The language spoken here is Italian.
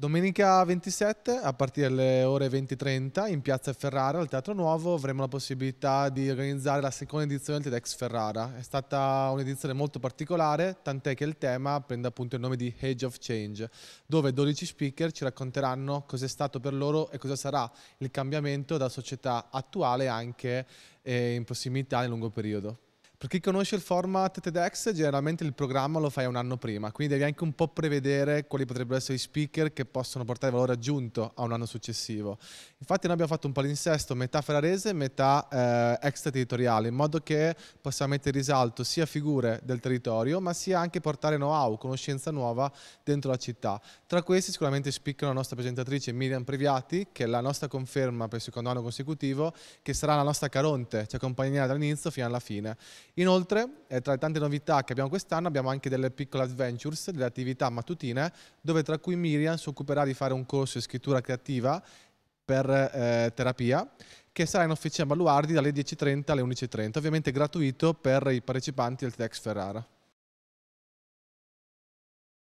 Domenica 27, a partire dalle ore 20.30, in Piazza Ferrara, al Teatro Nuovo, avremo la possibilità di organizzare la seconda edizione del TEDx Ferrara. È stata un'edizione molto particolare, tant'è che il tema prende appunto il nome di Age of Change, dove 12 speaker ci racconteranno cos'è stato per loro e cosa sarà il cambiamento da società attuale anche eh, in prossimità nel lungo periodo. Per chi conosce il format TEDx, generalmente il programma lo fai un anno prima, quindi devi anche un po' prevedere quali potrebbero essere i speaker che possono portare valore aggiunto a un anno successivo. Infatti noi abbiamo fatto un palinsesto metà ferrarese e metà eh, extraterritoriale, in modo che possiamo mettere in risalto sia figure del territorio, ma sia anche portare know-how, conoscenza nuova dentro la città. Tra questi sicuramente speaker la nostra presentatrice Miriam Previati, che è la nostra conferma per il secondo anno consecutivo, che sarà la nostra caronte, ci accompagnerà dall'inizio fino alla fine. Inoltre, eh, tra le tante novità che abbiamo quest'anno, abbiamo anche delle piccole adventures, delle attività mattutine, dove tra cui Miriam si occuperà di fare un corso di scrittura creativa per eh, terapia che sarà in officina Baluardi dalle 10.30 alle 11.30, ovviamente gratuito per i partecipanti del TEDx Ferrara.